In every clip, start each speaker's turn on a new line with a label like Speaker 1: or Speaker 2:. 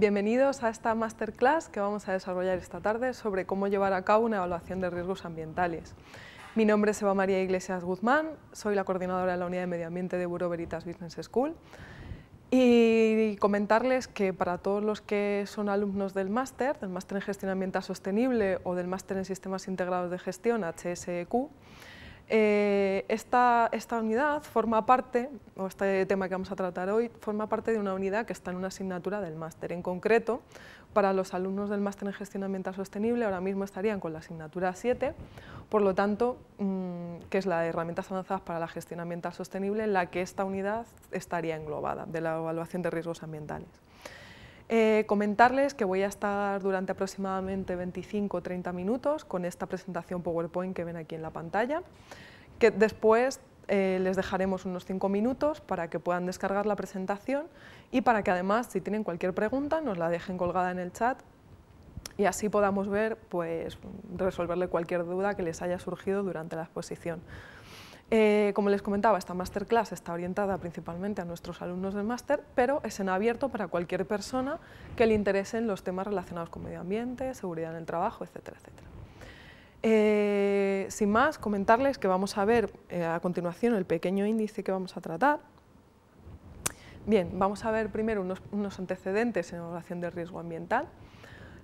Speaker 1: Bienvenidos a esta masterclass que vamos a desarrollar esta tarde sobre cómo llevar a cabo una evaluación de riesgos ambientales. Mi nombre es Eva María Iglesias Guzmán, soy la coordinadora de la Unidad de Medio Ambiente de Bureau Veritas Business School y comentarles que para todos los que son alumnos del máster, del máster en Gestión Ambiental Sostenible o del máster en Sistemas Integrados de Gestión, HSEQ, eh, esta, unidad forma parte, o este tema que vamos a tratar hoy, forma parte de una unidad que está en una asignatura del máster. En concreto, para los alumnos del máster en gestión ambiental sostenible, ahora mismo estarían con la asignatura 7, por lo tanto, mm, que es la de herramientas avanzadas para la gestión ambiental sostenible, en la que esta unidad estaría englobada, de la evaluación de riesgos ambientales. Eh, comentarles que voy a estar durante aproximadamente 25 o 30 minutos con esta presentación PowerPoint que ven aquí en la pantalla, que después eh, les dejaremos unos 5 minutos para que puedan descargar la presentación y para que además, si tienen cualquier pregunta, nos la dejen colgada en el chat y así podamos ver, pues, resolverle cualquier duda que les haya surgido durante la exposición. Eh, como les comentaba, esta masterclass está orientada principalmente a nuestros alumnos del máster, pero es en abierto para cualquier persona que le en los temas relacionados con medio ambiente, seguridad en el trabajo, etcétera, etcétera. Eh, sin más, comentarles que vamos a ver eh, a continuación el pequeño índice que vamos a tratar. Bien, vamos a ver primero unos, antecedentes en relación de riesgo ambiental,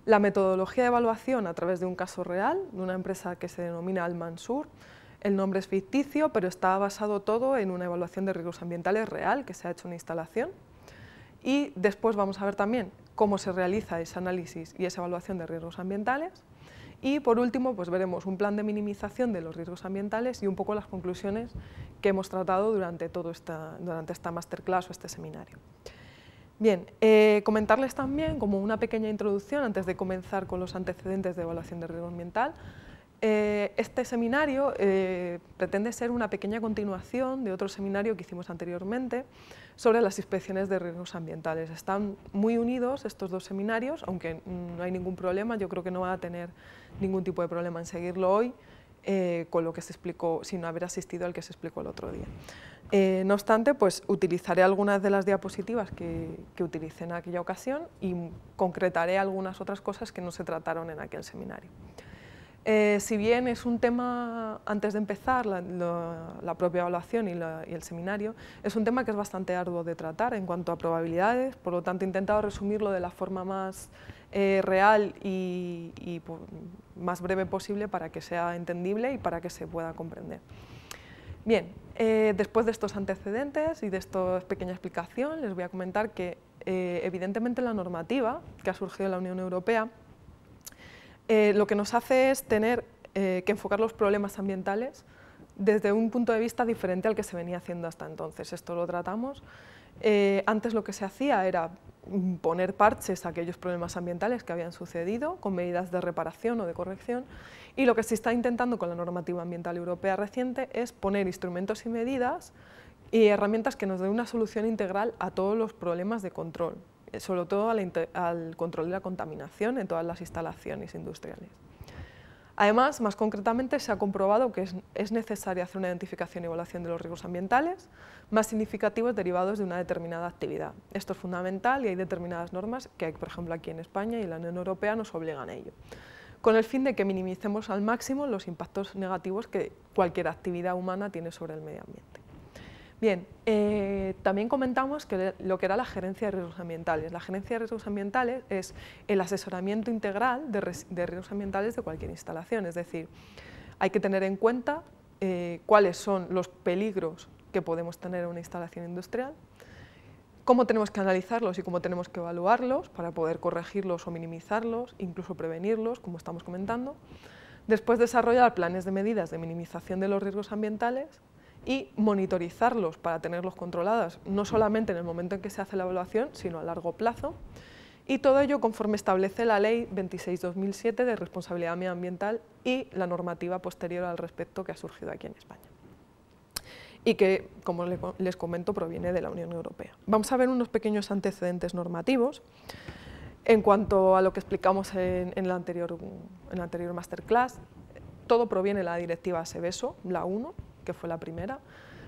Speaker 1: la metodología de evaluación a través de un caso real de una empresa que se denomina Almansur, el nombre es ficticio, pero está basado todo en una evaluación de riesgos ambientales real que se ha hecho en la instalación. Y después vamos a ver también cómo se realiza ese análisis y esa evaluación de riesgos ambientales. Y por último, pues veremos un plan de minimización de los riesgos ambientales y un poco las conclusiones que hemos tratado durante, todo esta, durante esta masterclass o este seminario. Bien, eh, comentarles también, como una pequeña introducción, antes de comenzar con los antecedentes de evaluación de riesgo ambiental, eh, este seminario eh, pretende ser una pequeña continuación de otro seminario que hicimos anteriormente sobre las inspecciones de riesgos ambientales. Están muy unidos estos dos seminarios, aunque no hay ningún problema, yo creo que no va a tener ningún tipo de problema en seguirlo hoy, eh, con lo que se explicó, sin haber asistido al que se explicó el otro día. no obstante, pues utilizaré algunas de las diapositivas que, utilicé en aquella ocasión y concretaré algunas otras cosas que no se trataron en aquel seminario. Eh, si bien es un tema, antes de empezar la, propia evaluación y, el seminario, es un tema que es bastante arduo de tratar en cuanto a probabilidades, por lo tanto he intentado resumirlo de la forma más eh, real y, más breve posible para que sea entendible y para que se pueda comprender. Bien, eh, después de estos antecedentes y de esta pequeña explicación, les voy a comentar que evidentemente la normativa que ha surgido en la Unión Europea eh, lo que nos hace es tener eh, que enfocar los problemas ambientales desde un punto de vista diferente al que se venía haciendo hasta entonces. Esto lo tratamos. Eh, antes lo que se hacía era poner parches a aquellos problemas ambientales que habían sucedido con medidas de reparación o de corrección y lo que se está intentando con la normativa ambiental europea reciente es poner instrumentos y medidas y herramientas que nos den una solución integral a todos los problemas de control, eh, sobre todo al, control de la contaminación en todas las instalaciones industriales. Además, más concretamente, se ha comprobado que es, necesario hacer una identificación y evaluación de los riesgos ambientales más significativos derivados de una determinada actividad. Esto es fundamental y hay determinadas normas que, hay, por ejemplo, aquí en España y en la Unión Europea nos obligan a ello, con el fin de que minimicemos al máximo los impactos negativos que cualquier actividad humana tiene sobre el medio ambiente. Bien, eh, también comentamos que lo que era la gerencia de riesgos ambientales. La gerencia de riesgos ambientales es el asesoramiento integral de, riesgos ambientales de cualquier instalación, es decir, hay que tener en cuenta eh, cuáles son los peligros que podemos tener en una instalación industrial, cómo tenemos que analizarlos y cómo tenemos que evaluarlos para poder corregirlos o minimizarlos, incluso prevenirlos, como estamos comentando. Después desarrollar planes de medidas de minimización de los riesgos ambientales y monitorizarlos para tenerlos controladas, no solamente en el momento en que se hace la evaluación, sino a largo plazo. Y todo ello conforme establece la Ley 26-2007 de Responsabilidad Medioambiental y la normativa posterior al respecto que ha surgido aquí en España. Y que, como les comento, proviene de la Unión Europea. Vamos a ver unos pequeños antecedentes normativos en cuanto a lo que explicamos en, la, anterior, en anterior masterclass. Todo proviene de la directiva SEVESO, la 1, que fue la primera.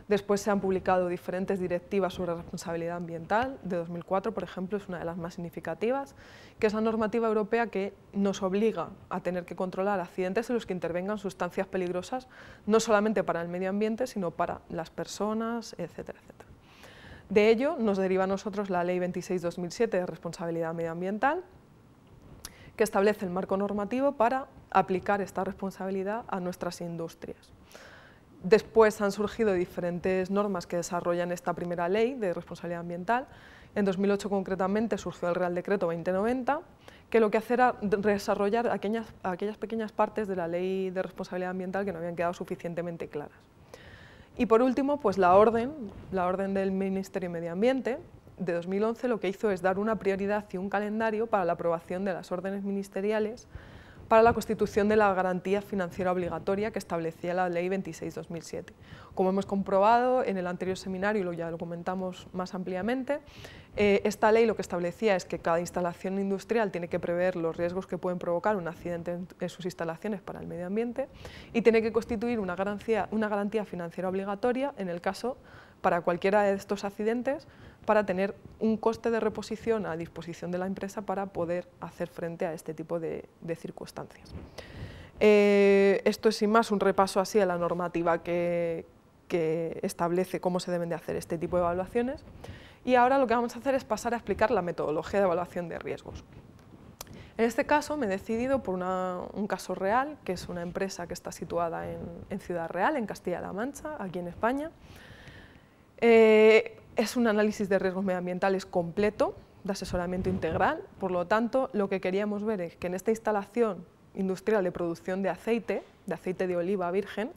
Speaker 1: Después se han publicado diferentes directivas sobre responsabilidad ambiental, de 2004, por ejemplo, es una de las más significativas, que es la normativa europea que nos obliga a tener que controlar accidentes en los que intervengan sustancias peligrosas, no solamente para el medio ambiente, sino para las personas, etcétera, etcétera. De ello nos deriva a nosotros la Ley 26-2007 de Responsabilidad Medioambiental, que establece el marco normativo para aplicar esta responsabilidad a nuestras industrias. Después han surgido diferentes normas que desarrollan esta primera ley de responsabilidad ambiental. En 2008 concretamente surgió el Real Decreto 2090, que lo que hace era desarrollar aquellas, pequeñas partes de la ley de responsabilidad ambiental que no habían quedado suficientemente claras. Y por último, pues la orden, la orden del Ministerio de Medio Ambiente de 2011 lo que hizo es dar una prioridad y un calendario para la aprobación de las órdenes ministeriales para la constitución de la garantía financiera obligatoria que establecía la Ley 26-2007. Como hemos comprobado en el anterior seminario, y lo ya lo comentamos más ampliamente, eh, esta ley lo que establecía es que cada instalación industrial tiene que prever los riesgos que pueden provocar un accidente en, sus instalaciones para el medio ambiente y tiene que constituir una garantía, una garantía financiera obligatoria en el caso para cualquiera de estos accidentes para tener un coste de reposición a disposición de la empresa para poder hacer frente a este tipo de, circunstancias. Eh, esto es sin más un repaso así a la normativa que, establece cómo se deben de hacer este tipo de evaluaciones y ahora lo que vamos a hacer es pasar a explicar la metodología de evaluación de riesgos. En este caso me he decidido por un caso real, que es una empresa que está situada en, Ciudad Real, en Castilla-La Mancha, aquí en España. Eh, es un análisis de riesgos medioambientales completo, de asesoramiento integral, por lo tanto, lo que queríamos ver es que en esta instalación industrial de producción de aceite, de aceite de oliva virgen,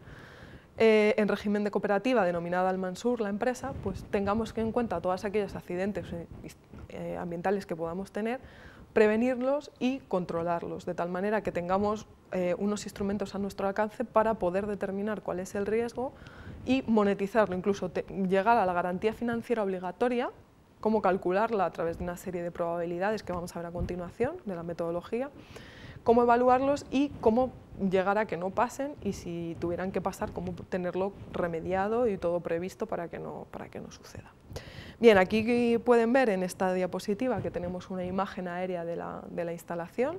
Speaker 1: eh, en régimen de cooperativa denominada Almansur, la empresa, pues tengamos en cuenta todos aquellos accidentes eh, eh, ambientales que podamos tener, prevenirlos y controlarlos, de tal manera que tengamos unos instrumentos a nuestro alcance para poder determinar cuál es el riesgo, y monetizarlo, incluso llegar a la garantía financiera obligatoria, cómo calcularla a través de una serie de probabilidades que vamos a ver a continuación de la metodología, cómo evaluarlos y cómo llegar a que no pasen y si tuvieran que pasar, cómo tenerlo remediado y todo previsto para que no, para que no suceda. Bien, aquí pueden ver en esta diapositiva que tenemos una imagen aérea de la, de la instalación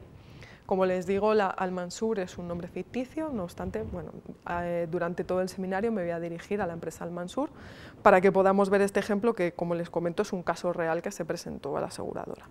Speaker 1: como les digo, la Almansur es un nombre ficticio, no obstante, bueno, eh, durante todo el seminario me voy a dirigir a la empresa Almansur para que podamos ver este ejemplo que, como les comento, es un caso real que se presentó a la aseguradora.